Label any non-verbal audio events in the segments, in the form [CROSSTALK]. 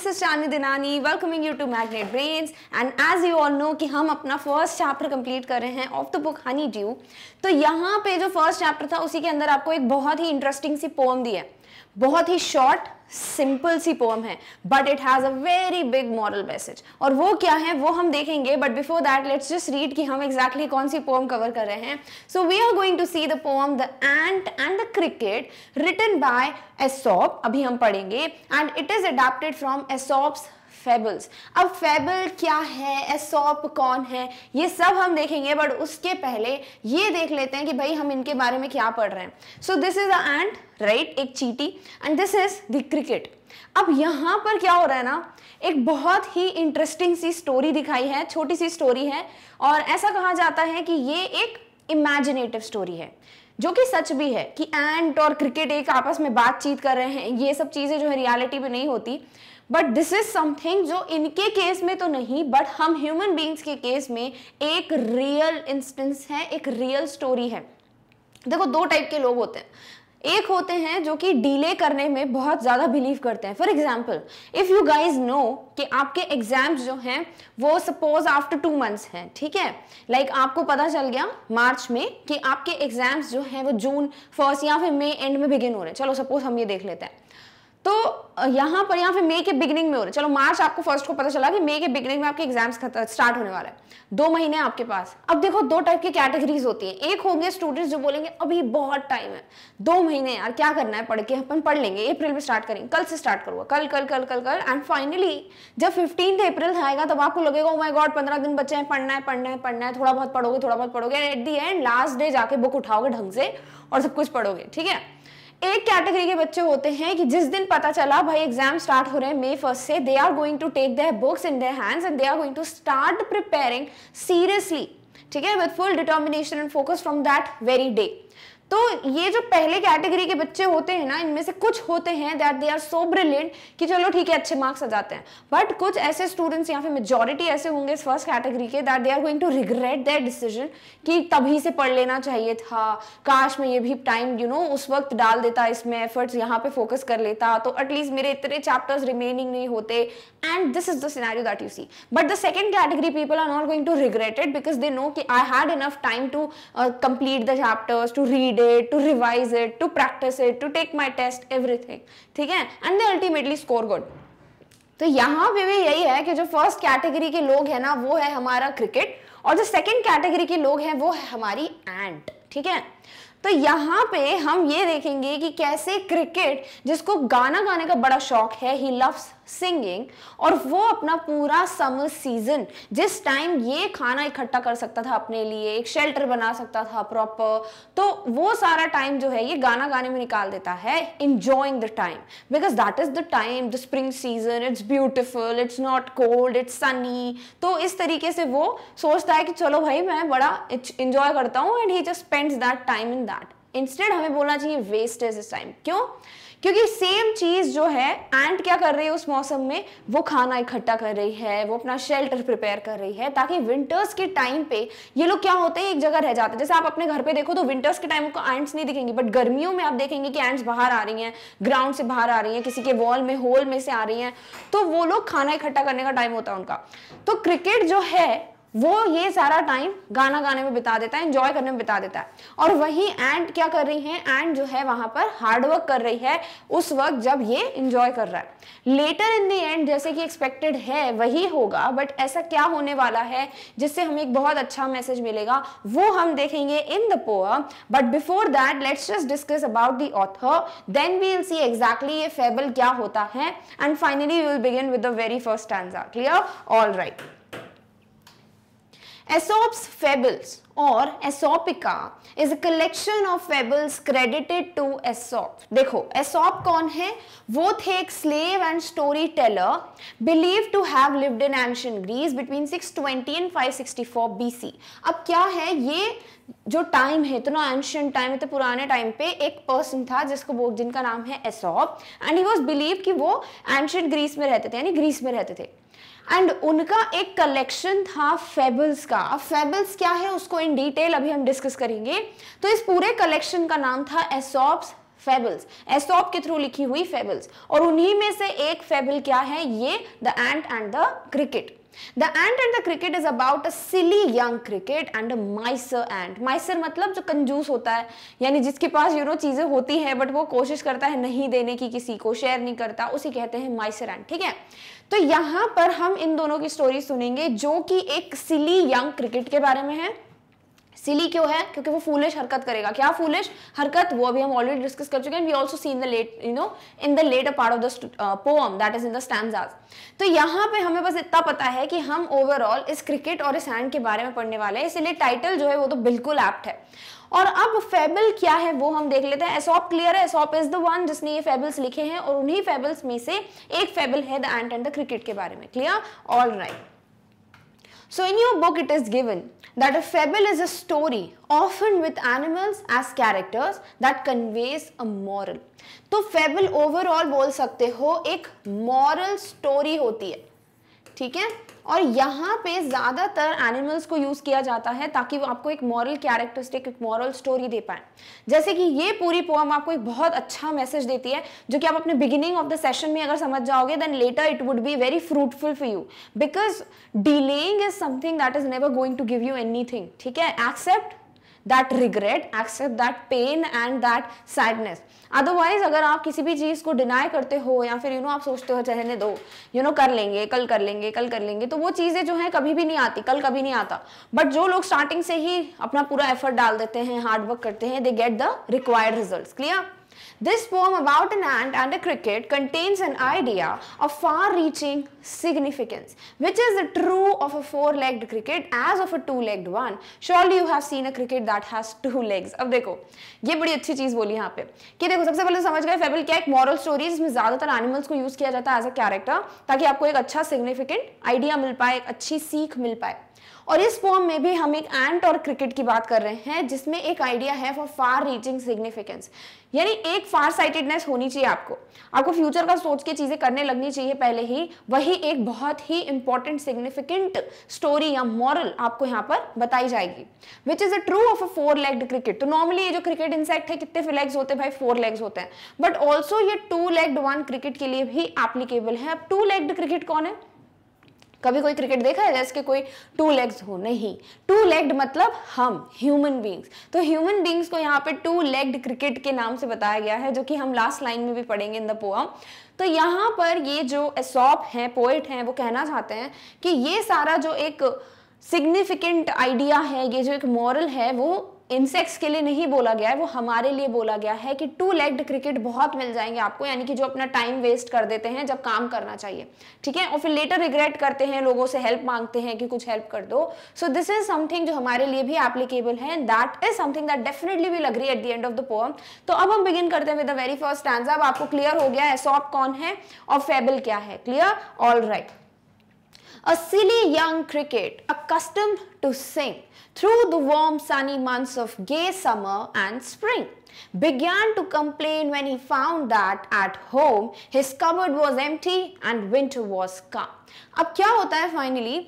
This is Chandi Dinani welcoming you to Magnet Brains and as you all know कि हम अपना first chapter complete कर रहे हैं of the book Honeydew तो यहाँ पे जो फर्स्ट चैप्टर था उसी के अंदर आपको एक बहुत ही इंटरेस्टिंग सी पोम दी है बहुत ही शॉर्ट सिंपल सी पोम है but it has a very big moral message और वो क्या है वो हम देखेंगे but before that let's just read कि हम एग्जैक्टली exactly कौन सी पोम कवर कर रहे हैं so we are going to see the poem the ant and the cricket written by Aesop अभी हम पढ़ेंगे and it is adapted from Aesop's fables अब फेबल क्या है एसॉप कौन है ये सब हम देखेंगे बट उसके पहले ये देख लेते हैं कि भाई हम इनके बारे में क्या पढ़ रहे हैं so this is ant right एक चीटी and this is the cricket अब यहां पर क्या हो रहा है ना एक बहुत ही इंटरेस्टिंग सी स्टोरी दिखाई है छोटी सी स्टोरी है और ऐसा कहा जाता है कि ये एक इमेजिनेटिव स्टोरी है जो कि सच भी है कि एंट और क्रिकेट एक आपस में बातचीत कर रहे हैं ये सब चीज़ें जो है रियलिटी में नहीं होती बट दिस इज समथिंग जो इनके केस में तो नहीं बट हम ह्यूमन बींग्स के केस में एक रियल इंस्टेंस है एक रियल स्टोरी है देखो दो टाइप के लोग होते हैं एक होते हैं जो कि डिले करने में बहुत ज़्यादा बिलीव करते हैं for example if you guys know कि आपके एग्जाम्स जो हैं वो सपोज आफ्टर टू मंथ्स हैं ठीक है लाइक like, आपको पता चल गया मार्च में कि आपके एग्जाम्स जो हैं वो जून फर्स्ट या फिर मई एंड में बिगिन हो रहे हैं चलो सपोज हम ये देख लेते हैं तो यहाँ पर यहां पे मई के बिगनिंग में हो रहा है चलो मार्च आपको फर्स्ट को पता चला कि मई के बिगनिंग में आपके एग्जाम्स स्टार्ट होने वाला है दो महीने आपके पास अब देखो दो टाइप की कैटेगरीज होती है एक होंगे स्टूडेंट्स जो बोलेंगे अभी बहुत टाइम है दो महीने यार क्या करना है पढ़ के अपन पढ़ लेंगे अप्रैल में स्टार्ट करेंगे कल से स्टार्ट करूंगा कल कल कल कल कल एंड फाइनली जब फिफ्टीन अप्रैल आएगा तब आपको लगेगा माई oh गॉड पंद्रह दिन बच्चे हैं पढ़ना है पढ़ना है पढ़ना है थोड़ा बहुत पढ़ोगे थोड़ा बहुत पढ़ोगे at the end last day जाके बुक उठाओगे ढंग से और सब कुछ पढ़ोगे ठीक है एक कैटेगरी के बच्चे होते हैं कि जिस दिन पता चला भाई एग्जाम स्टार्ट हो रहे हैं मे फर्स्ट से they are going to take their books in their hands and they are going to start preparing seriously ठीक है with full determination and focus from that very day तो ये जो पहले कैटेगरी के बच्चे होते हैं ना इनमें से कुछ होते हैं that they are so brilliant कि चलो ठीक है अच्छे मार्क्स आ जाते हैं बट कुछ ऐसे स्टूडेंट्स या फिर मेजोरिटी ऐसे होंगे इस फर्स्ट कैटेगरी के that they are going to regret their decision कि तभी से पढ़ लेना चाहिए था काश में ये भी टाइम यू नो उस वक्त डाल देता इसमें एफर्ट्स यहाँ पे फोकस कर लेता तो एटलीस्ट मेरे इतने चैप्टर्स रिमेनिंग नहीं होते and this is the scenario that you see but the second category people are not going to regret it because they know कि I had enough time to complete the chapters to read day to revise it to practice it to take my test everything ठीक है and they ultimately score good तो यहाँ पे भी यही है कि जो फर्स्ट कैटेगरी के लोग हैं ना वो है हमारा क्रिकेट और जो सेकंड कैटेगरी के लोग हैं वो है हमारी एंट ठीक है तो यहाँ पे हम ये देखेंगे कि कैसे क्रिकेट जिसको गाना गाने का बड़ा शौक है ही लव्स सिंगिंग और वो अपना पूरा समर सीजन जिस टाइम ये खाना इकट्ठा कर सकता था अपने लिए एक शेल्टर बना सकता था प्रॉपर तो वो सारा टाइम जो है ये गाना गाने में निकाल देता है enjoying the time because that is the time the spring season it's beautiful it's not cold it's sunny तो इस तरीके से वो सोचता है कि चलो भाई मैं बड़ा इंजॉय करता हूँ and he just spends that time in that instead हमें बोलना चाहिए वेस्ट इज इस टाइम क्यों क्योंकि सेम चीज़ जो है एंट क्या कर रही है उस मौसम में वो खाना इकट्ठा कर रही है वो अपना शेल्टर प्रिपेयर कर रही है ताकि विंटर्स के टाइम पे ये लोग क्या होते हैं एक जगह रह जाते हैं जैसे आप अपने घर पे देखो तो विंटर्स के टाइम को एंट्स नहीं दिखेंगे बट गर्मियों में आप देखेंगे कि एंट्स बाहर आ रही है ग्राउंड से बाहर आ रही है किसी के वॉल में होल में से आ रही है तो वो लोग खाना इकट्ठा करने का टाइम होता है उनका तो क्रिकेट जो है वो ये सारा टाइम गाना गाने में बिता देता है एंजॉय करने में बिता देता है और वही एंड क्या कर रही है एंड जो है वहां पर हार्डवर्क कर रही है उस वक्त जब ये एंजॉय कर रहा है लेटर इन द एंड जैसे कि एक्सपेक्टेड है वही होगा बट ऐसा क्या होने वाला है जिससे हमें एक बहुत अच्छा मैसेज मिलेगा वो हम देखेंगे in the poem but before that let's just discuss about the author then we will see exactly ये फेबल क्या होता है and finally we will begin with the very first stand clear all right Aesop's fables or Aesopica is a collection of fables credited to Aesop. देखो Aesop कौन है वो थे एक slave and story teller believed to have lived in ancient Greece between 620 and 564 BC. अब क्या है ये जो टाइम है इतना एंशियंट टाइम इतने पुराने टाइम पे एक पर्सन था जिसको वो जिनका नाम है Aesop and he was believe कि वो एंशियंट ग्रीस में रहते थे यानी ग्रीस में रहते थे एंड उनका एक कलेक्शन था फेबल्स का अब फेबल्स क्या है उसको इन डिटेल अभी हम डिस्कस करेंगे तो इस पूरे कलेक्शन का नाम था एसॉप्स फेबल्स एसॉप के थ्रू लिखी हुई फेबल्स और उन्हीं में से एक फेबल क्या है ये the ant and the cricket the ant and the cricket is about a silly young cricket and a miser ant miser मतलब जो कंजूस होता है यानी जिसके पास यू नो चीज़ें होती है बट वो कोशिश करता है नहीं देने की किसी को शेयर नहीं करता उसे कहते हैं माइसर एंड ठीक है तो यहां पर हम इन दोनों की स्टोरी सुनेंगे जो कि एक सिली यंग क्रिकेट के बारे में है सिली क्यों है क्योंकि वो फूलिश हरकत करेगा क्या फूलिश हरकत वो अभी हम ऑलरेडी डिस्कस कर चुके हैं we also seen the let you know in the latter part of the poem that is in the stanzas तो यहाँ पे हमें बस इतना पता है कि हम ओवरऑल इस क्रिकेट और इस हैंड के बारे में पढ़ने वाले हैं इसलिए टाइटल जो है वो तो बिल्कुल एप्ट है और अब फेबल क्या है वो हम देख लेते हैं एसॉप क्लियर है एसॉप इज द वन जिसने ये फेबल्स लिखे हैं और उन्हीं फेबल्स में से एक फेबल है the ant and the cricket के बारे में clear all right so in your book it is given that a fable is a story often with animals as characters that conveys a moral. तो fable overall बोल सकते हो एक moral story होती है ठीक है और यहाँ पे ज़्यादातर एनिमल्स को यूज़ किया जाता है ताकि वो आपको एक मॉरल कैरेक्टरिस्टिक एक मॉरल स्टोरी दे पाए जैसे कि ये पूरी पोम आपको एक बहुत अच्छा मैसेज देती है जो कि आप अपने बिगिनिंग ऑफ द सेशन में अगर समझ जाओगे then later it would be very fruitful for you because delaying is something that is never going to give you any ठीक है except that regret except that pain and that sadness otherwise अगर आप किसी भी चीज़ को deny करते हो या फिर यू you नो know, आप सोचते हो रहने दो यू you नो know, कर लेंगे कल कर लेंगे कल कर लेंगे तो वो चीज़ें जो है कभी भी नहीं आती कल कभी नहीं आता बट जो लोग स्टार्टिंग से ही अपना पूरा एफर्ट डाल देते हैं हार्डवर्क करते हैं they get the required result clear This poem about an ant and a cricket contains an idea of far reaching significance which is the true of a four-legged cricket as of a two-legged one surely you have seen a cricket that has two legs ab अब देखो ये बड़ी अच्छी चीज बोली यहाँ पे कि देखो सबसे पहले समझ गए फेबल क्या एक moral story zyada tar animals ko use kiya jata hai as a character taki aapko ek acha significant idea mil पाए ek achhi seekh mil पाए और इस फॉर्म में भी हम एक एंट और क्रिकेट की बात कर रहे हैं जिसमें एक आइडिया है फॉर फार रीचिंग सिग्निफिकेंस यानी एक फार साइटेडनेस होनी चाहिए आपको आपको फ्यूचर का सोच के चीजें करने लगनी चाहिए पहले ही वही वही एक बहुत ही इंपॉर्टेंट सिग्निफिकेंट स्टोरी या मॉरल आपको यहां पर बताई जाएगी which is a true of a four legged cricket तो नॉर्मली ये जो क्रिकेट इंसेक्ट है कितने लेग्स होते हैं भाई फोर लेग्स होते हैं बट ऑल्सो ये टू लेग्ड वन क्रिकेट के लिए भी एप्लीकेबल है अब टू लेग्ड क्रिकेट कौन है कभी कोई क्रिकेट देखा है जैसे कोई टू लेग्स हो नहीं टू लेग्ड मतलब हम ह्यूमन बींग्स तो ह्यूमन बींग्स को यहाँ पे टू लेग्ड क्रिकेट के नाम से बताया गया है जो कि हम लास्ट लाइन में भी पढ़ेंगे इन द पोअम तो यहाँ पर ये जो एसॉप हैं पोइट हैं वो कहना चाहते हैं कि ये सारा जो एक सिग्निफिकेंट आइडिया है ये जो एक मॉरल है वो इंसेक्ट्स के लिए नहीं बोला गया है वो हमारे लिए बोला गया है कि टू लेग्ड क्रिकेट बहुत मिल जाएंगे आपको यानी कि जो अपना टाइम वेस्ट कर देते हैं जब काम करना चाहिए ठीक है और फिर लेटर रिग्रेट करते हैं लोगों से हेल्प मांगते हैं कि कुछ हेल्प कर दो सो दिस इज समथिंग जो हमारे लिए भी एप्लीकेबल है that is something that definitely we लग रही at the end of the poem तो अब हम बिगिन करते हैं with the very first stand अब आपको क्लियर हो गया है सॉप कौन है और फेबल क्या है clear all right a silly young cricket accustomed to sing through the warm sunny months of gay summer and spring began to complain when he found that at home his cupboard was empty and winter was come. अब क्या होता है finally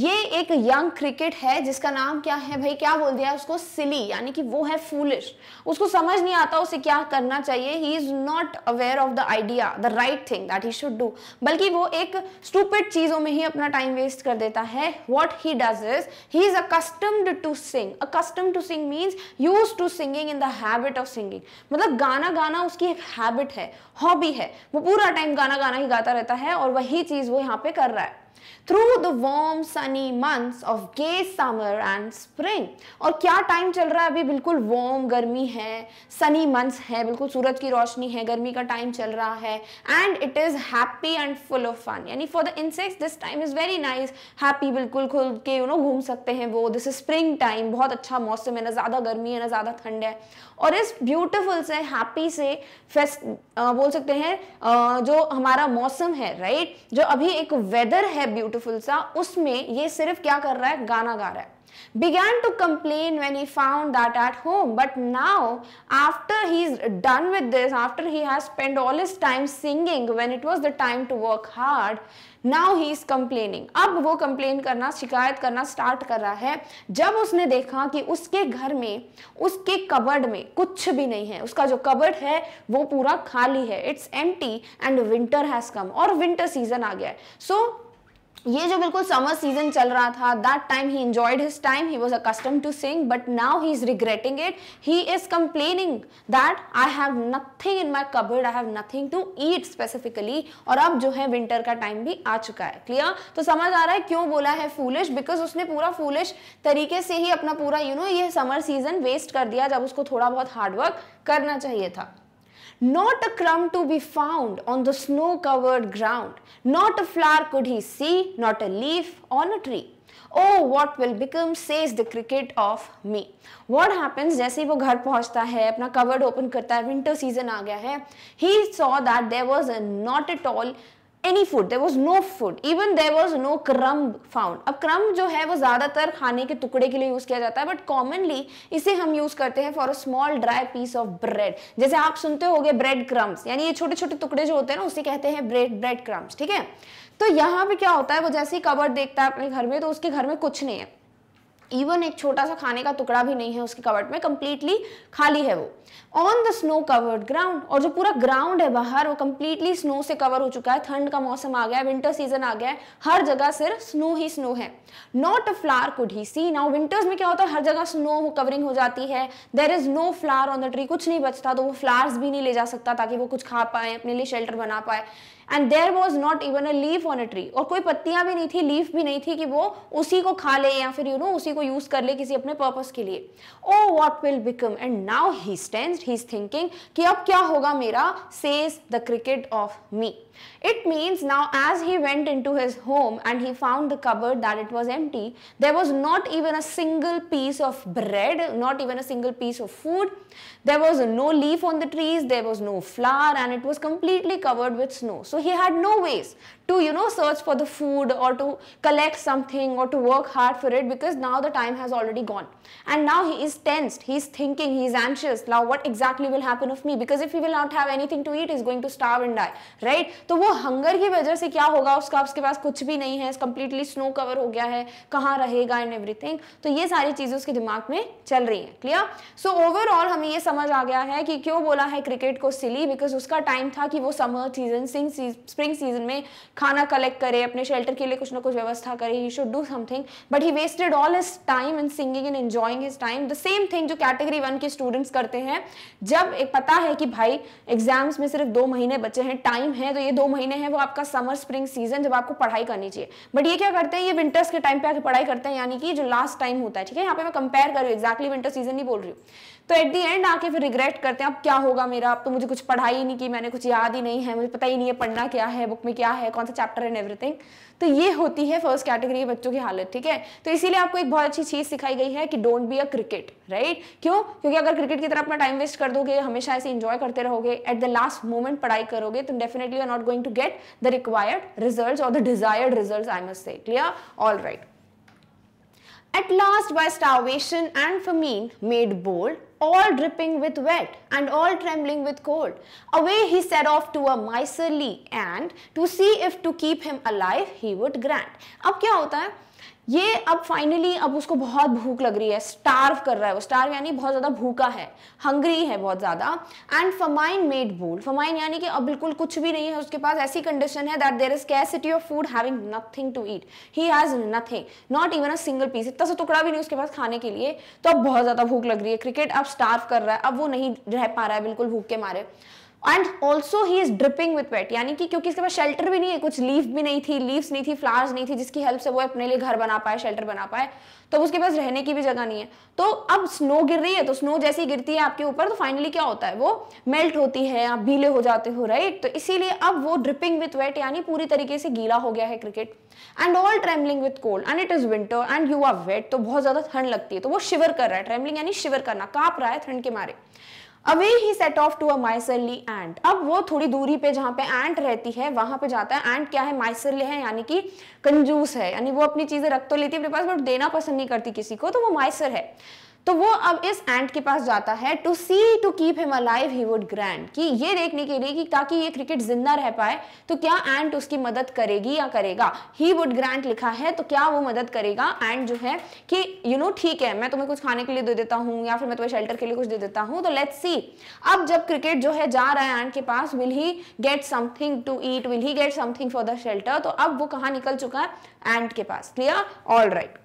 ये एक young cricket है जिसका नाम क्या है भाई क्या बोल दिया उसको सिली यानी कि वो है फूलिश उसको समझ नहीं आता उसे क्या करना चाहिए he is not aware of the idea the right thing that he should do बल्कि वो एक स्टूपिड चीज़ों में ही अपना टाइम वेस्ट कर देता है what he does is he is accustomed to sing accustom to sing means use to singing in the habit of singing मतलब गाना गाना उसकी एक हैबिट है हॉबी है वो पूरा टाइम गाना गाना ही गाता रहता है और वही चीज़ वो यहाँ पे कर रहा है through the warm sunny months of gay summer and spring और क्या टाइम चल रहा है अभी बिल्कुल वार्म गर्मी है सनी मंथ्स है बिल्कुल सूरज की रोशनी है गर्मी का टाइम चल रहा है and it is happy and full of fun यानी for the insects this time is very nice happy बिल्कुल खुल के यू नो घूम सकते हैं वो दिस इज स्प्रिंग टाइम बहुत अच्छा मौसम है ना ज़्यादा गर्मी है ना ज़्यादा ठंड है और इस ब्यूटीफुल से हैप्पी से फेस्ट बोल सकते हैं जो हमारा मौसम है राइट जो अभी एक वेदर है ब्यूटीफुल सा उसमें ये सिर्फ क्या कर रहा है गाना गा रहा है began to complain when he found that at home but now after he's done with this after he has spent all his time singing when it was the time to work hard now he is complaining ab wo complain karna shikayat karna start kar raha hai jab usne dekha ki uske ghar mein uske cupboard mein kuch bhi nahi hai uska jo cupboard hai wo pura khali hai it's empty and winter has come aur winter season aa gaya hai so, ये जो बिल्कुल summer season चल रहा था that time he enjoyed his time he was accustom to sing but now he is regretting it he is complaining that I have nothing in my cupboard I have nothing to eat specifically और अब जो है winter का time भी आ चुका है clear तो समझ आ रहा है क्यों बोला है फूलिश बिकॉज उसने पूरा फूलिश तरीके से ही अपना पूरा यू you नो know, ये समर सीजन वेस्ट कर दिया जब उसको थोड़ा बहुत हार्डवर्क करना चाहिए था Not a crumb to be found on the snow covered ground. Not a flower could he see, not a leaf on a tree. Oh, what will become, says the cricket of me. What happens, जैसे वो घर पहुंचता है, अपना covered open करता है, winter season आ गया है, he saw that there was a not at all any food there was no food even there was no crumb found अब क्रम जो है वो ज़्यादातर खाने के टुकड़े के लिए यूज़ किया जाता है बट कॉमनली इसे हम यूज़ करते हैं for a small dry piece of bread जैसे आप सुनते हो गए ब्रेड क्रम्स यानी ये छोटे छोटे टुकड़े जो होते हैं ना उसे कहते हैं ब्रेड ब्रेड क्रम्स ठीक है तो यहाँ पे क्या होता है वो जैसे ही कवर देखता है अपने घर में तो उसके घर में कुछ नहीं है इवन एक छोटा सा खाने का टुकड़ा भी नहीं है उसके कवर्ड में कंप्लीटली खाली है वो on the snow covered ground और जो पूरा ग्राउंड है बाहर वो कंप्लीटली स्नो से कवर हो चुका है ठंड का मौसम आ गया है विंटर सीजन आ गया है हर जगह सिर्फ स्नो ही स्नो है not a flower could he see now winters में क्या होता है हर जगह स्नो कवरिंग हो जाती है there is no flower on the tree कुछ नहीं बचता तो वो फ्लावर्स भी नहीं ले जा सकता ताकि वो कुछ खा पाए अपने लिए शेल्टर बना पाए and there was not even a leaf on a tree और कोई पत्तियां भी नहीं थी लीफ भी नहीं थी कि वो उसी को खा ले या फिर यू you नो know, उसी को यूज कर ले किसी अपने पर्पज के लिए oh what will become and now he stand he is thinking कि अब क्या होगा मेरा says the cricket of me It means now as he went into his home and he found the cupboard that it was empty, there was not even a single piece of bread, not even a single piece of food. There was no leaf on the trees, there was no flower and it was completely covered with snow. So he had no ways to you know search for the food or to collect something or to work hard for it because now the time has already gone and now he is tensed he is thinking he is anxious now what exactly will happen of me because if he will not have anything to eat he is going to starve and die right to wo hunger ki wajah se kya hoga uska uske paas kuch bhi nahi hai is completely snow cover ho gaya hai kahan rahega and everything to ye sari cheeze uske dimag mein chal rahi hai clear so overall hame ye samajh aa gaya hai ki kyon bola hai cricket ko silly because uska time tha ki wo summer season spring season mein खाना collect करे अपने shelter के लिए कुछ ना कुछ व्यवस्था करे he should do something but he wasted all his time in singing and enjoying his time the same thing जो कैटेगरी वन के स्टूडेंट्स करते हैं जब एक पता है कि भाई एग्जाम्स में सिर्फ दो महीने बचे हैं टाइम है तो ये दो महीने हैं वो आपका समर स्प्रिंग सीजन जब आपको पढ़ाई करनी चाहिए बट ये क्या करते हैं ये विंटर्स के टाइम पे आके पढ़ाई करते हैं यानी कि जो लास्ट टाइम होता है ठीक है यहाँ पे मैं कंपेयर कर रही हूँ एक्जैक्टली विंटर सीजन नहीं बोल रही हूँ तो एट दी एंड आके फिर रिग्रेट करते हैं अब क्या होगा मेरा अब तो मुझे कुछ पढ़ाई ही नहीं की मैंने कुछ याद ही नहीं है मुझे पता ही नहीं है पढ़ना क्या है बुक में क्या है कौन सा चैप्टर एंड एवरीथिंग तो ये होती है फर्स्ट कैटेगरी के बच्चों की हालत ठीक है तो इसीलिए आपको एक बहुत अच्छी चीज़ सिखाई गई है कि don't be a cricket right क्यों क्योंकि अगर क्रिकेट की तरह अपना टाइम वेस्ट कर दोगे हमेशा ऐसे इंजॉय करते रहोगे एट द लास्ट मोमेंट पढ़ाई करोगे तो definitely are not going to get the required result और the desired result I must say clear all right At last by starvation and famine made bold, all dripping with wet and all trembling with cold. Away he set off to a miserly and to see if to keep him alive he would grant. अब क्या होता ये अब finally अब उसको बहुत भूख लग रही है स्टार्व कर रहा है वो स्टार्व यानी बहुत ज़्यादा भूखा है हंग्री है बहुत ज़्यादा एंड फमाइन मेड बोल फमाइन यानी कि अब बिल्कुल कुछ भी नहीं है उसके पास ऐसी कंडीशन है that there is scarcity of food having nothing to eat he has nothing not even a single piece इतना सा टुकड़ा भी नहीं उसके पास खाने के लिए तो अब बहुत ज़्यादा भूख लग रही है क्रिकेट अब स्टार्व कर रहा है अब वो नहीं रह पा रहा है बिल्कुल भूख के मारे and also he is dripping with wet यानी कि क्योंकि इसके पास शेल्टर भी नहीं है कुछ लीफ भी नहीं थी लीव्स नहीं थी फ्लावर्स नहीं थी जिसकी हेल्प से वो अपने लिए घर बना पाए शेल्टर बना पाए तो उसके पास रहने की भी जगह नहीं है तो अब स्नो गिर रही है तो स्नो जैसी गिरती है आपके ऊपर तो फाइनली क्या होता है वो मेल्ट होती है आप गीले हो जाते हो राइट तो इसीलिए अब वो ड्रिपिंग विथ वेट यानी पूरी तरीके से गीला हो गया है cricket and all travelling with cold and it is winter and you are wet तो बहुत ज्यादा ठंड लगती है तो वो शिवर कर रहा है ट्रेवलिंग यानी शिवर करना कांप रहा है ठंड के मारे away he set off to a miserly ant अब वो थोड़ी दूरी पे जहाँ पे एंट रहती है वहां पे जाता है एंट क्या है माइसरली है यानी कि कंजूस है यानी वो अपनी चीजें रख तो लेती है अपने पास बट देना पसंद नहीं करती किसी को तो वो माइसर है तो वो अब इस एंट के पास जाता है to see to keep him alive he would grand कि ये देखने के लिए कि ताकि ये क्रिकेट जिंदा रह पाए तो क्या एंट उसकी मदद करेगी या करेगा ही वुड ग्रैंड लिखा है तो क्या वो मदद करेगा एंड जो है कि यू नो ठीक है मैं तुम्हें कुछ खाने के लिए दे देता हूँ या फिर मैं तुम्हें शेल्टर के लिए कुछ दे देता हूँ तो लेट्स सी अब जब क्रिकेट जो है जा रहा है एंट के पास will he get something to eat will he get something for the shelter तो अब वो कहाँ निकल चुका है एंट के पास clear all right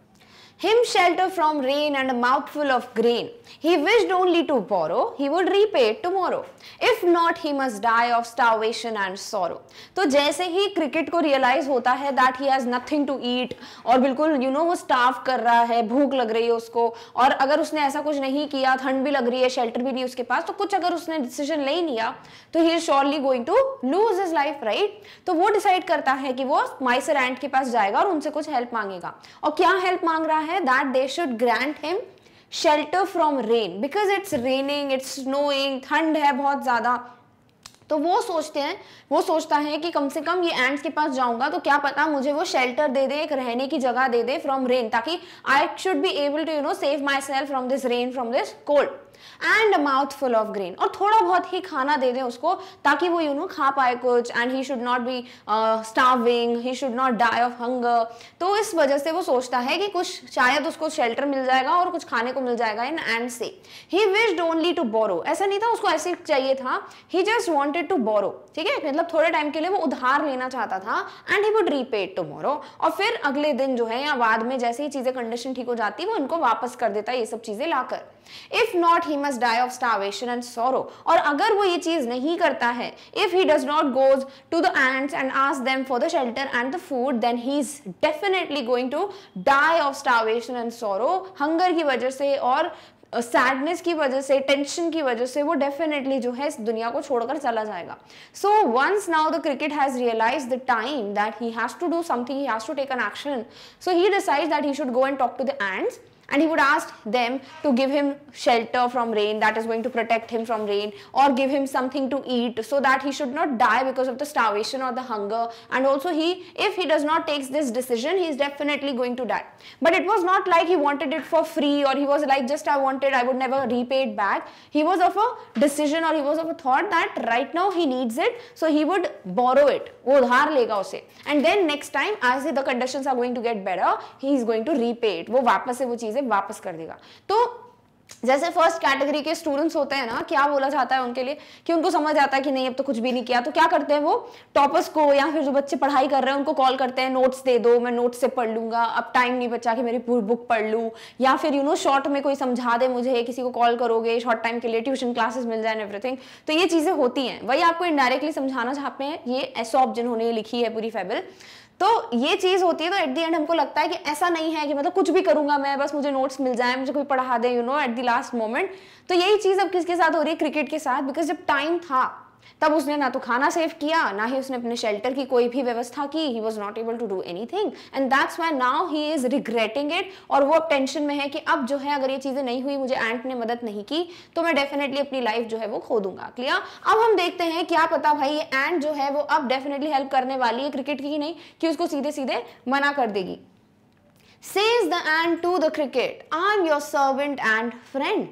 him shelter from rain and a mouthful of grain. He wished only to borrow, he would repay it tomorrow. If not, he must die of starvation and sorrow. तो जैसे ही cricket को realise होता है that he has nothing to eat और बिल्कुल you you know know, वो स्टाफ कर रहा है भूख लग रही है उसको और अगर उसने ऐसा कुछ नहीं किया ठंड भी लग रही है शेल्टर भी नहीं उसके पास तो कुछ अगर उसने डिसीजन नहीं लिया तो he is surely going to lose his life right तो वो डिसाइड करता है कि वो माइसर एंड के पास जाएगा और उनसे कुछ हेल्प मांगेगा और क्या हेल्प मांग रहा है है that they should grant him shelter from rain because it's raining it's snowing ठंड है बहुत ज़्यादा तो वो सोचते हैं वो सोचता है कि कम से कम ये एंड्स के पास जाऊंगा तो क्या पता मुझे वो शेल्टर दे दे एक रहने की जगह दे दे फ्रॉम रेन ताकि I should be able to you know save myself from this rain from this cold and a mouthful of grain और थोड़ा बहुत ही खाना दे दें उसको ताकि वो यू नो खा पाए कुछ and he should not be starving he should not die of hunger तो इस वजह से वो सोचता है कि कुछ शायद उसको शेल्टर मिल जाएगा और कुछ खाने को मिल जाएगा इन एंड से he wished only to borrow ऐसा नहीं था उसको ऐसे चाहिए था he just wanted to borrow ठीक है मतलब थोड़े टाइम के लिए वो उधार लेना चाहता था and he would repaid tomorrow और फिर अगले दिन जो है या बाद में जैसे ही चीज़ें कंडीशन ठीक हो जाती वो इनको वापस कर देता ये सब चीज़ें लाकर if not he must die of starvation and sorrow और अगर वो ये चीज नहीं करता है if he does not goes to the ant and ask them for the shelter and the food then he is definitely going to die of starvation and sorrow hunger की वजह से और सैडनेस uh, की वजह से tension की वजह से वो डेफिनेटली जो है इस दुनिया को छोड़कर चला जाएगा so once now the cricket has realise the time that he has to do something he has to take an action so he decides that he should go and talk to the ants and he would ask them to give him shelter from rain that is going to protect him from rain or give him something to eat so that he should not die because of the starvation or the hunger and also he if he does not takes this decision he is definitely going to die but it was not like he wanted it for free or he was like just i wanted i would never repay it back he was of a decision or he was of a thought that right now he needs it so he would borrow it and then next time as the conditions are going to get better he is going to repay it चीज़ें वापस कर देगा तो जैसे first category के students होते हैं ना क्या बोला जाता है उनके लिए कि उनको समझ आता है कि नहीं अब तो कुछ भी नहीं किया तो क्या करते हैं वो टॉपर्स को या फिर जो बच्चे पढ़ाई कर रहे हैं उनको कॉल करते हैं नोट्स दे दो मैं नोट्स से पढ़ लूंगा अब टाइम नहीं बचा कि मेरी पूरी बुक पढ़ लूँ या फिर यू नो शॉर्ट में कोई समझा दे मुझे किसी को कॉल करोगे शॉर्ट टाइम के लिए ट्यूशन क्लासेस मिल जाए एवरीथिंग तो ये चीज़ें होती हैं वही आपको इनडायरेक्टली समझाना चाहते हैं ये एसॉप जिन्होंने लिखी है पूरी फेबल तो ये चीज़ होती है तो एट दी एंड हमको लगता है कि ऐसा नहीं है कि मतलब कुछ भी करूंगा मैं बस मुझे नोट्स मिल जाए मुझे कोई पढ़ा दे you know at the last moment तो यही चीज़ अब किसके साथ हो रही है क्रिकेट के साथ बिकॉज जब टाइम था तब उसने ना तो खाना सेव किया ना ही उसने अपने शेल्टर की कोई भी व्यवस्था की he was not able to do anything and that's why now he is regretting it और वो अब टेंशन में है कि अब जो है अगर ये चीज़ें नहीं हुई मुझे एंट ने मदद नहीं की तो मैं डेफिनेटली अपनी लाइफ जो है वो खो दूंगा क्लियर अब हम देखते हैं क्या पता भाई ये एंट जो है वो अब डेफिनेटली हेल्प करने वाली है क्रिकेट की ही नहीं कि उसको सीधे सीधे मना कर देगी says the ant to the cricket, I'm your servant and friend.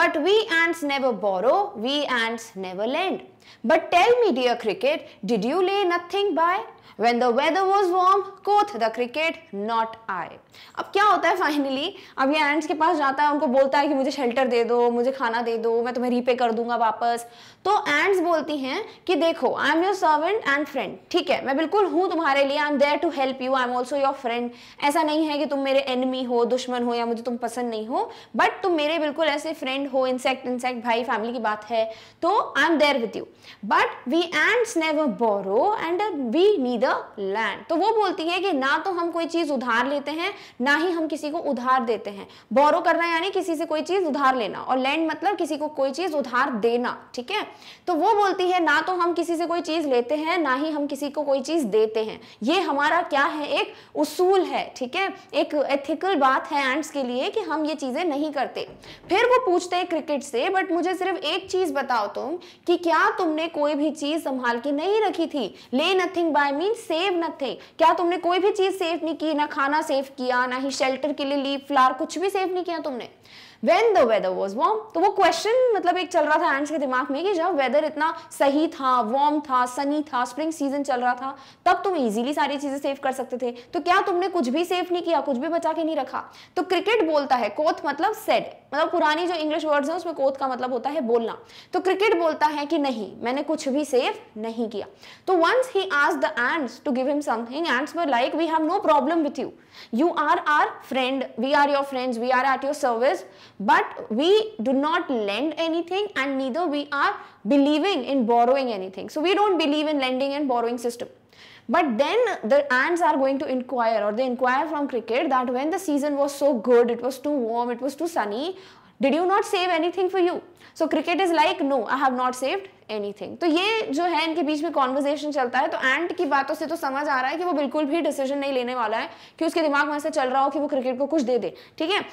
But we ants never borrow, we ants never lend. But tell me dear cricket, did you lay nothing by? when the weather was warm quoth the cricket not i अब क्या होता है finally अब ये ends के पास जाता है उनको बोलता है कि मुझे शेल्टर दे दो मुझे खाना दे दो मैं तुम्हें रीपे कर दूंगा वापस तो एंड्स बोलती हैं कि देखो I am your servant and friend ठीक है मैं बिल्कुल हूँ तुम्हारे लिए I am there to help you I am also your friend ऐसा नहीं है कि तुम मेरे एनमी हो दुश्मन हो या मुझे तुम पसंद नहीं हो बट तुम मेरे बिल्कुल ऐसे फ्रेंड हो इंसेक्ट इंसेक्ट भाई फैमिली की बात है तो I am there with you but we ants never borrow and we need be the land तो वो बोलती है कि ना तो हम कोई चीज उधार लेते हैं ना ही हम किसी को उधार देते हैं बोरो करना यानी किसी से कोई चीज उधार लेना और लैंड मतलब किसी को कोई चीज उधार देना ठीक है तो वो बोलती है ना तो हम किसी से कोई चीज लेते हैं ना ही हम किसी को कोई चीज देते हैं ये हमारा क्या है एक उसूल है ठीक है एक एथिकल बात है एंड्स के लिए कि हम ये चीजें नहीं करते फिर वो पूछते हैं क्रिकेट से बट मुझे सिर्फ एक चीज बताओ तुम कि क्या तुमने कोई भी चीज संभाल के नहीं रखी थी lay nothing by mean save nothing क्या तुमने कोई भी चीज सेव नहीं की ना खाना सेव किया ना ही शेल्टर के लिए लीव फ्लावर कुछ भी सेव नहीं किया तुमने when the weather was warm तो वो क्वेश्चन मतलब एक चल रहा था एंड्स के दिमाग में कि जब वेदर इतना सही था वार्म था सनी था स्प्रिंग सीजन चल रहा था तब तुम इजीली सारी चीजें सेव कर सकते थे तो क्या तुमने कुछ भी सेव नहीं किया कुछ भी बचा के नहीं रखा तो क्रिकेट बोलता है कोथ मतलब सेड मतलब पुरानी जो इंग्लिश वर्ड्स है उसमें कोथ का मतलब होता है बोलना तो क्रिकेट बोलता है कि नहीं मैंने कुछ भी सेव नहीं किया तो वंस ही आज the ants to give him something ants were like we have no problem with you you are our friend we are your friends we are at your service but we do not lend anything and neither we are believing in borrowing anything. So we don't believe in lending and borrowing system. But then the ants are going to inquire or they inquire from cricket that when the season was so good, it was too warm, it was too sunny, did you not save anything for you? So cricket is like no, I have not saved anything. तो ये जो है इनके बीच में conversation चलता है तो एंट की बातों से तो समझ आ रहा है कि वो बिल्कुल भी डिसीजन नहीं लेने वाला है कि उसके दिमाग में ऐसा चल रहा हो कि वो क्रिकेट को कुछ दे दे ठीक है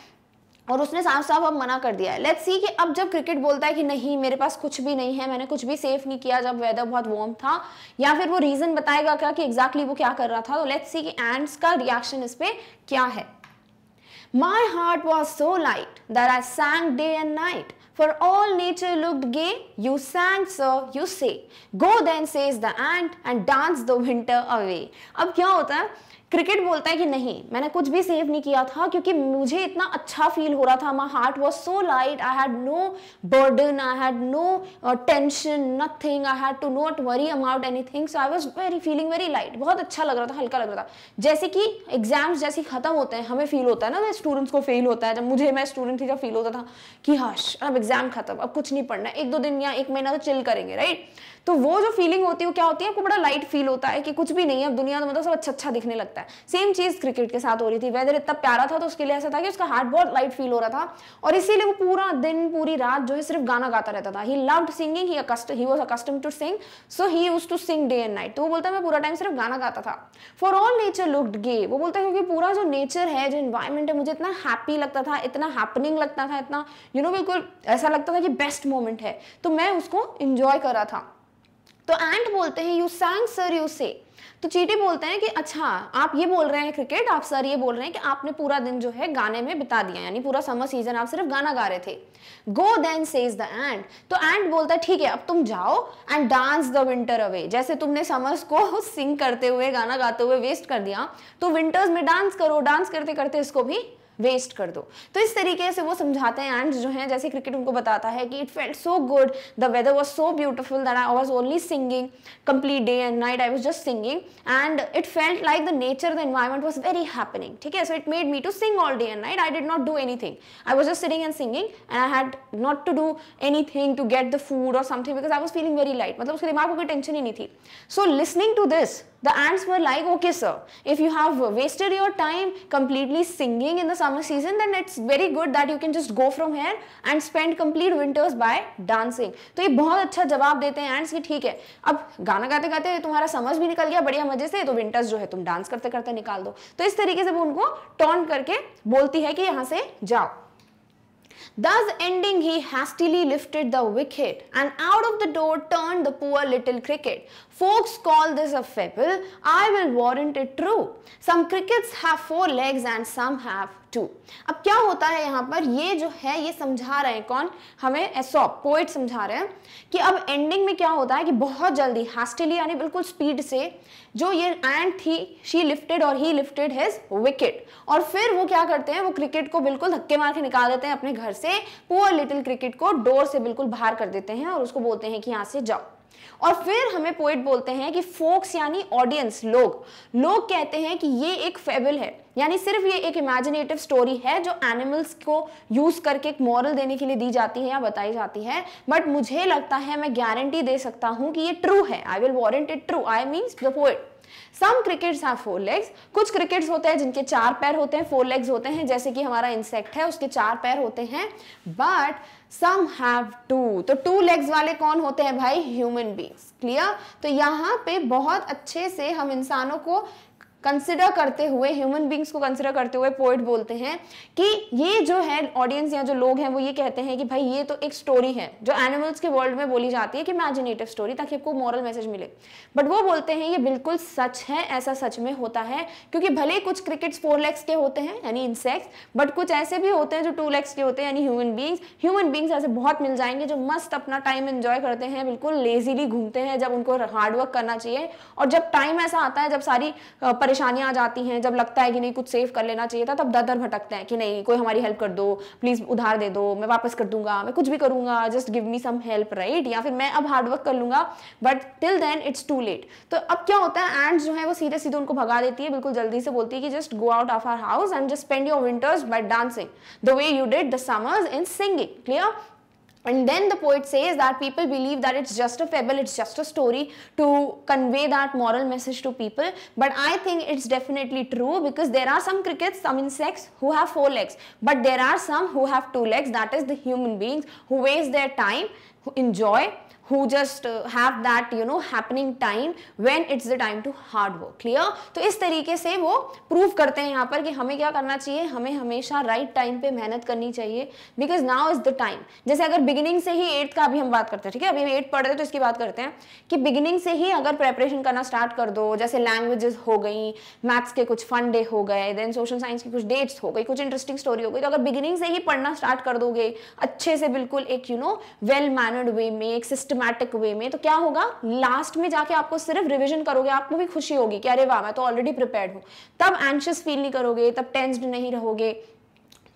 और उसने साफ साफ अब मना कर दिया है लेट्स सी कि अब जब क्रिकेट बोलता है कि नहीं मेरे पास कुछ भी नहीं है मैंने कुछ भी सेफ नहीं किया जब वेदर बहुत वार्म था या फिर वो रीज़न बताएगा क्या कि एग्जैक्टली exactly वो क्या कर रहा था तो लेट्स सी कि एंड्स का रिएक्शन इस पर क्या है my heart was so light that I sang day and night for all nature looked gay you sang sir, you say go then says the ant and dance the winter away अब क्या होता है cricket बोलता है कि नहीं मैंने कुछ भी सेव नहीं किया था क्योंकि मुझे इतना अच्छा फील हो रहा था my heart was so light I had no burden I had no tension nothing I had to not worry about any so I was very feeling very light बहुत अच्छा लग रहा था हल्का लग रहा था जैसे कि एग्जाम्स जैसे खत्म होते हैं हमें फील होता है ना स्टूडेंट्स को फील होता है जब मुझे मैं स्टूडेंट थी जब फील होता था कि हाश अब एग्जाम खत्म अब कुछ नहीं पढ़ना एक दो दिन या एक महीना तो चिल करेंगे राइट तो वो जो फीलिंग होती है वो क्या होती है आपको बड़ा लाइट फील होता है कि कुछ भी नहीं है अब दुनिया में तो मतलब सब अच्छा अच्छा दिखने लगता है सेम चीज़ क्रिकेट के साथ हो रही थी वेदर इतना प्यारा था तो उसके लिए ऐसा था कि उसका हार्ट बहुत लाइट फील हो रहा था और इसीलिए वो पूरा दिन पूरी रात जो है सिर्फ गाना गाता रहता था he loved singing he he was accustom to sing so he use to sing day and night तो वो बोलता है मैं पूरा टाइम सिर्फ गाना गाता था for all nature looked gay वो बोलता है क्योंकि पूरा जो नेचर है जो इन्वायरमेंट है मुझे इतना हैप्पी लगता था इतना हैपनिंग लगता था इतना यू नो बिल्कुल ऐसा लगता था कि बेस्ट मोमेंट है तो मैं उसको इंजॉय कर रहा था तो एंट बोलते हैं यू सैंग सर यू से तो चीटी बोलते हैं कि अच्छा आप ये बोल रहे हैं क्रिकेट आप सर ये बोल रहे हैं कि आपने पूरा दिन जो है गाने में बिता दिया यानी पूरा समर सीजन आप सिर्फ गाना गा रहे थे go then says the ant तो एंड बोलता है ठीक है अब तुम जाओ and dance the winter away जैसे तुमने समर्स को सिंग [LAUGHS] करते हुए गाना गाते हुए वेस्ट कर दिया तो विंटर्स में डांस करो डांस करते करते इसको भी वेस्ट कर दो तो इस तरीके से वो समझाते हैं एंड जो है जैसे क्रिकेट उनको बताता है कि it felt so good the weather was so beautiful that I was only singing complete day and night I was just singing and it felt like the nature the environment was very happening ठीक है so it made me to sing all day and night I did not do anything I was just sitting and singing and I had not to do anything to get the food और something because I was feeling very light मतलब उसके दिमाग को कोई tension ही नहीं थी so listening to this the ants were like okay sir if you have wasted your time completely singing in the summer season then it's very good that you can just go from here and spend complete winters by dancing तो ये बहुत अच्छा जवाब देते हैं ends कि ठीक है अब गाना gaate गाते tumhara samajh bhi nikal gaya badhiya मजे se to winters jo hai tum dance karte karte nikal do to is tarike se wo unko taunt karke bolti hai ki yahan se jao Thus ending, he hastily lifted the wicket and out of the door turned the poor little cricket. Folks call this a fable. I will warrant it true. Some crickets have four legs and some have two. अब क्या होता है यहाँ पर ये जो है ये समझा रहे हैं कौन हमें एसॉप पोइट समझा रहे हैं कि अब एंडिंग में क्या होता है कि बहुत जल्दी hastily यानी बिल्कुल स्पीड से जो ये एंड थी शी लिफ्टेड और ही लिफ्टेड हिज विकेट और फिर वो क्या करते हैं वो क्रिकेट को बिल्कुल धक्के मार के निकाल देते हैं अपने घर से पुअर लिटिल क्रिकेट को डोर से बिल्कुल बाहर कर देते हैं और उसको बोलते हैं कि यहाँ से जाओ और फिर हमें पोइट बोलते हैं कि फोक्स यानी ऑडियंस लोग लोग कहते हैं कि ये एक फेबल है यानी सिर्फ ये एक इमेजिनेटिव स्टोरी है जो एनिमल्स को यूज करके एक मॉरल देने के लिए दी जाती है या बताई जाती है बट मुझे लगता है मैं गारंटी दे सकता हूं कि ये ट्रू है I will warrant it true I mean the poet some crickets have four legs कुछ क्रिकेट्स होते हैं जिनके चार पैर होते हैं फोर लेग्स होते हैं जैसे कि हमारा इंसेक्ट है उसके चार पैर होते हैं बट सम हैव टू तो टू लेग्स वाले कौन होते हैं भाई ह्यूमन बींग्स क्लियर तो यहाँ पे बहुत अच्छे से हम इंसानों को कंसिडर करते हुए ह्यूमन बींग्स को कंसिडर करते हुए पोइट बोलते हैं कि ये जो है ऑडियंस या जो लोग हैं वो ये कहते हैं कि भाई ये तो एक स्टोरी है जो एनिमल्स के वर्ल्ड में बोली जाती है कि इमेजिनेटिव स्टोरी ताकि आपको मॉरल मैसेज मिले बट वो बोलते हैं ये बिल्कुल सच है ऐसा सच में होता है क्योंकि भले कुछ क्रिकेट्स फोर लेग्स के होते हैं यानी इंसेक्ट्स बट कुछ ऐसे भी होते हैं जो टू लेग्स के होते हैं यानी ह्यूमन बींग्स ह्यूमन बींग्स ऐसे बहुत मिल जाएंगे जो मस्त अपना टाइम एंजॉय करते हैं बिल्कुल लेजीली घूमते हैं जब उनको हार्डवर्क करना चाहिए और जब टाइम ऐसा आता है जब सारी परेशानी परेशानियां आ जाती हैं जब लगता है कि नहीं कुछ सेव कर लेना चाहिए था तब दर दर भटकते हैं कि नहीं कोई हमारी हेल्प कर दो प्लीज़ उधार दे दो मैं वापस कर दूंगा मैं कुछ भी करूंगा just give me some help right या फिर मैं अब हार्डवर्क कर लूंगा but till then it's too late तो अब क्या होता है एंड जो है वो सीधे सीधे उनको भगा देती है बिल्कुल जल्दी से बोलती है कि just go out of our house and just spend your winters by dancing the way you did the summers in singing clear And then the poet says that people believe that it's just a fable, it's just a story to convey that moral message to people. But I think it's definitely true because there are some crickets, some insects who have four legs. But there are some who have two legs, that is the human beings who waste their time, who enjoy who just uh, have that you know happening time when it's the time to hard work clear तो इस तरीके से वो prove करते हैं यहाँ पर कि हमें क्या करना चाहिए हमें हमेशा right time पे मेहनत करनी चाहिए because now is the time जैसे अगर beginning से ही एट्थ का अभी हम बात करते हैं ठीक है अभी एट्थ पढ़ रहे हैं तो इसकी बात करते हैं कि beginning से ही अगर preparation करना start कर दो जैसे languages हो गई मैथ्स के कुछ फन डे हो गए देन सोशल साइंस की कुछ डेट्स हो गई कुछ इंटरेस्टिंग स्टोरी हो गई तो अगर बिगिनिंग से ही पढ़ना स्टार्ट कर दोगे अच्छे से बिल्कुल एक you know well mannered way में एक सिस्टम सिस्टमैटिक वे में तो क्या होगा लास्ट में जाके आपको सिर्फ रिविजन करोगे आपको भी खुशी होगी कि अरे वाह मैं तो ऑलरेडी प्रिपेयर हूँ तब एंशियस फील नहीं करोगे तब टेंस्ड नहीं रहोगे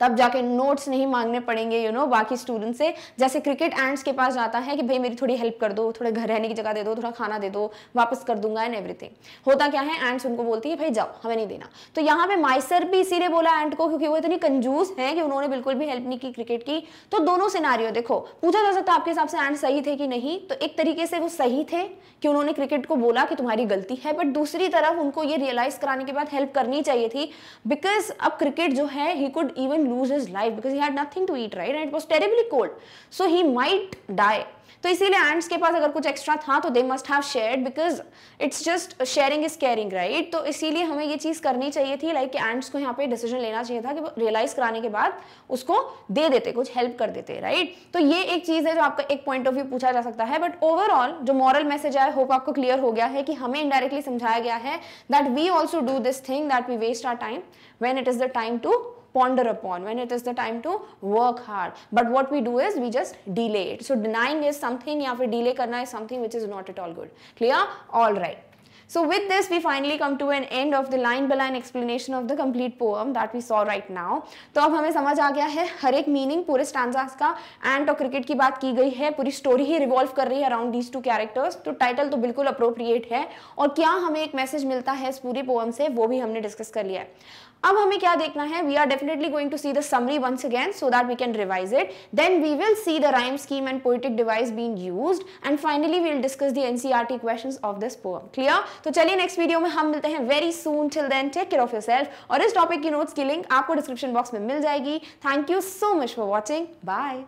तब जाके नोट्स नहीं मांगने पड़ेंगे यू you नो know, बाकी स्टूडेंट से जैसे क्रिकेट एंड्स के पास जाता है कि भाई मेरी थोड़ी हेल्प कर दो थोड़े घर रहने की जगह दे दो थोड़ा खाना दे दो वापस कर दूंगा एंड एवरीथिंग होता क्या है एंड्स उनको बोलती है भाई जाओ हमें नहीं देना तो यहाँ पे माइसर भी इसीलिए बोला एंड को क्योंकि वो इतनी कंजूस है कि उन्होंने बिल्कुल भी हेल्प नहीं की क्रिकेट की तो दोनों सिनारियों देखो पूछा जा सकता है आपके हिसाब से एंड सही थे कि नहीं तो एक तरीके से वो सही थे कि उन्होंने क्रिकेट को बोला कि तुम्हारी गलती है बट दूसरी तरफ उनको ये रियलाइज कराने के बाद हेल्प करनी चाहिए थी बिकॉज अब क्रिकेट जो है he could even lose his life because he had nothing to eat right and it was terribly cold so he might die तो इसीलिए एंड्स के पास अगर कुछ एक्स्ट्रा था तो they must have shared because it's just sharing is caring right तो इसीलिए हमें ये चीज़ करनी चाहिए थी लाइक like एंड्स को यहाँ पे डिसीजन लेना चाहिए था कि रियलाइज कराने के बाद उसको दे देते कुछ हेल्प कर देते राइट right? तो ये एक चीज़ है जो आपका एक पॉइंट ऑफ व्यू पूछा जा सकता है बट ओवरऑल जो मॉरल मैसेज है होप आपको क्लियर हो गया है कि हमें इनडायरेक्टली समझाया गया है that we also do this thing that we waste our time when it is the time to ponder upon when it is the time to work hard but what we do is we just delay it so denying is something ya fir delay karna is something which is not at all good clear all right So with this we finally come to an end of the line by line explanation of the complete poem that we saw right now. to ab hame samajh aa gaya hai har ek meaning pure stanzas ka end और cricket ki baat ki gayi hai puri story hi revolve kar rahi hai around these two characters to title to bilkul appropriate hai aur kya hame ek message milta hai is pure poem se wo bhi humne discuss kar liya hai अब हमें क्या देखना है we are definitely going to see the summary once again so that we can revise it then we will see the rhyme scheme and poetic device being used and finally we will discuss the NCERT questions of this poem clear तो चलिए next video में हम मिलते हैं very soon till then take care of yourself और इस topic की notes की लिंक आपको डिस्क्रिप्शन बॉक्स में मिल जाएगी thank you so much for watching bye